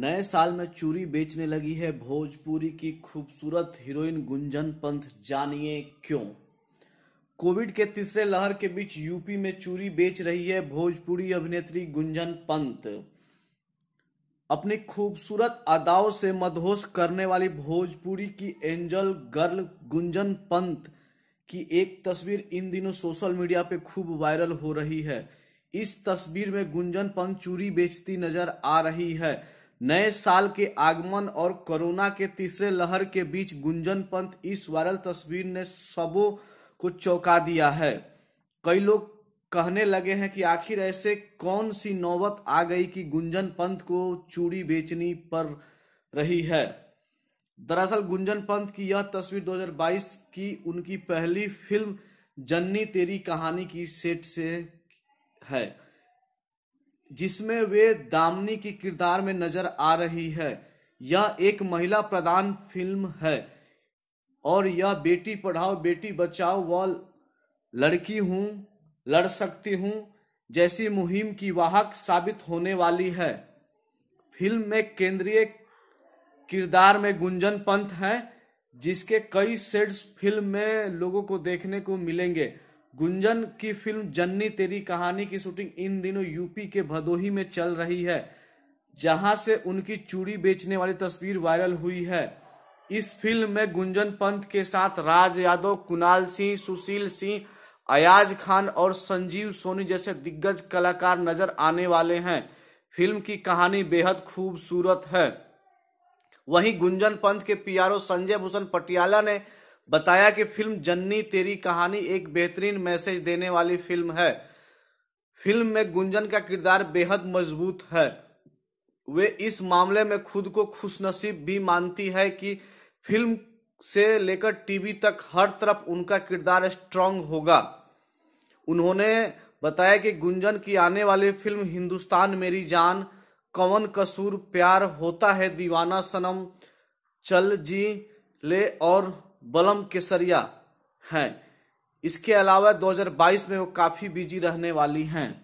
नए साल में चूरी बेचने लगी है भोजपुरी की खूबसूरत हीरोइन गुंजन पंथ जानिए क्यों कोविड के तीसरे लहर के बीच यूपी में चूरी बेच रही है भोजपुरी अभिनेत्री गुंजन पंत अपनी खूबसूरत अदाओं से मदहोश करने वाली भोजपुरी की एंजल गर्ल गुंजन पंत की एक तस्वीर इन दिनों सोशल मीडिया पे खूब वायरल हो रही है इस तस्वीर में गुंजन पंत चूरी बेचती नजर आ रही है नए साल के आगमन और कोरोना के तीसरे लहर के बीच गुंजन पंत इस वायरल तस्वीर ने सबों को चौंका दिया है कई लोग कहने लगे हैं कि आखिर ऐसे कौन सी नौबत आ गई कि गुंजन पंत को चूड़ी बेचनी पर रही है दरअसल गुंजन पंत की यह तस्वीर 2022 की उनकी पहली फिल्म जन्नी तेरी कहानी की सेट से है जिसमें वे दामनी की किरदार में नजर आ रही है यह एक महिला प्रधान फिल्म है और यह बेटी पढ़ाओ बेटी बचाओ व लड़की हूँ लड़ सकती हूँ जैसी मुहिम की वाहक साबित होने वाली है फिल्म में केंद्रीय किरदार में गुंजन पंत हैं जिसके कई सेट्स फिल्म में लोगों को देखने को मिलेंगे गुंजन की फिल्म जन्नी तेरी कहानी की शूटिंग इन दिनों यूपी के भदोही में चल रही है जहां से उनकी चूड़ी बेचने वाली तस्वीर वायरल हुई है इस फिल्म में गुंजन पंत के साथ राज यादव कुणाल सिंह सुशील सिंह अयाज खान और संजीव सोनी जैसे दिग्गज कलाकार नजर आने वाले हैं फिल्म की कहानी बेहद खूबसूरत है वहीं गुंजन पंत के पीआरओ संजय भूषण पटियाला ने बताया कि फिल्म जन्नी तेरी कहानी एक बेहतरीन मैसेज देने वाली फिल्म है फिल्म में गुंजन का किरदार बेहद मजबूत है वे इस मामले में खुद को खुशनसीब भी मानती है कि फिल्म से लेकर टीवी तक हर तरफ उनका किरदार स्ट्रांग होगा उन्होंने बताया कि गुंजन की आने वाली फिल्म हिंदुस्तान मेरी जान कवन कसूर प्यार होता है दीवाना सनम चल जी ले और बलम केसरिया हैं इसके अलावा 2022 में वो काफ़ी बिजी रहने वाली हैं